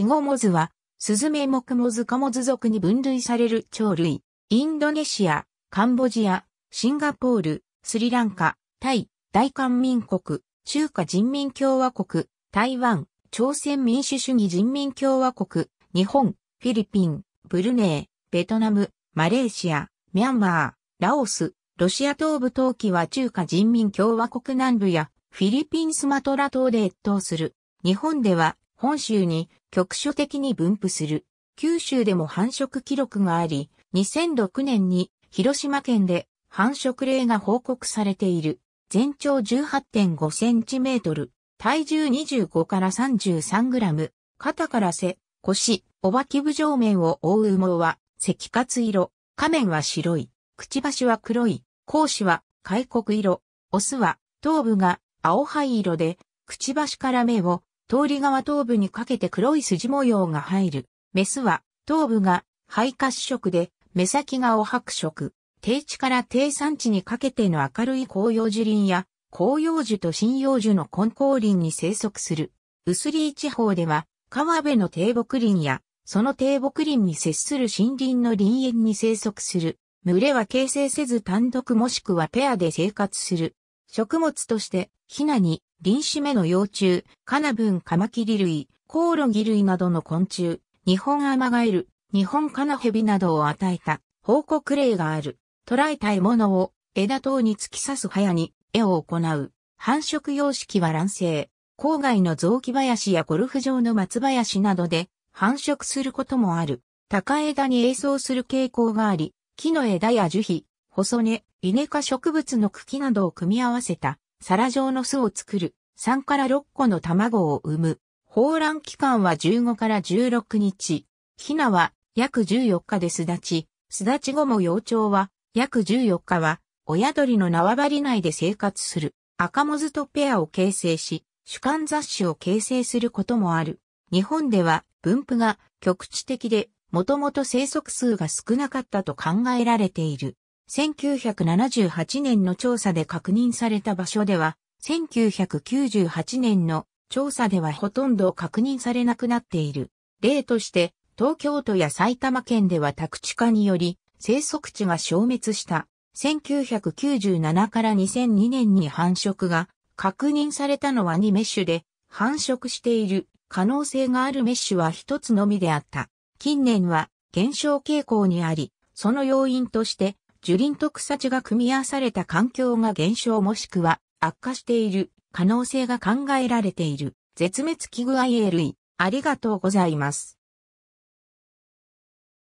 チゴモズは、スズメモクモズカモズ属に分類される鳥類。インドネシア、カンボジア、シンガポール、スリランカ、タイ、大韓民国、中華人民共和国、台湾、朝鮮民主主義人民共和国、日本、フィリピン、ブルネー、ベトナム、マレーシア、ミャンマー、ラオス、ロシア東部冬季は中華人民共和国南部やフィリピンスマトラ島で越冬する。日本では本州に局所的に分布する。九州でも繁殖記録があり、2006年に広島県で繁殖例が報告されている。全長18.5センチメートル、体重25から33グラム、肩から背、腰、おばき部上面を覆う毛は赤褐色、下面は白い、くちばしは黒い、甲子は開国色、オスは頭部が青灰色で、くちばしから目を通り側頭部にかけて黒い筋模様が入る。メスは、頭部が肺褐色で、目先がお白色。低地から低山地にかけての明るい紅葉樹林や、紅葉樹と針葉樹の根高林に生息する。薄利地方では、川辺の低木林や、その低木林に接する森林の林園に生息する。群れは形成せず単独もしくはペアで生活する。食物として、ヒナに、林種目の幼虫、カナブンカマキリ類、コオロギ類などの昆虫、日本アマガエル、日本カナヘビなどを与えた報告例がある。捕らえた獲物を枝等に突き刺す早に絵を行う。繁殖様式は乱生。郊外の雑木林やゴルフ場の松林などで繁殖することもある。高枝に栄像する傾向があり、木の枝や樹皮、細根、イネ科植物の茎などを組み合わせた皿状の巣を作る、3から6個の卵を産む。放卵期間は15から16日。ヒナは約14日で巣立ち、巣立ち後も幼鳥は約14日は親鳥の縄張り内で生活する赤モズとペアを形成し、主観雑誌を形成することもある。日本では分布が局地的で、もともと生息数が少なかったと考えられている。1978年の調査で確認された場所では、1998年の調査ではほとんど確認されなくなっている。例として、東京都や埼玉県では宅地化により、生息地が消滅した。1997から2002年に繁殖が確認されたのは2メッシュで、繁殖している可能性があるメッシュは一つのみであった。近年は減少傾向にあり、その要因として樹林と草地が組み合わされた環境が減少もしくは悪化している可能性が考えられている。絶滅危惧 IA 類。ありがとうございます。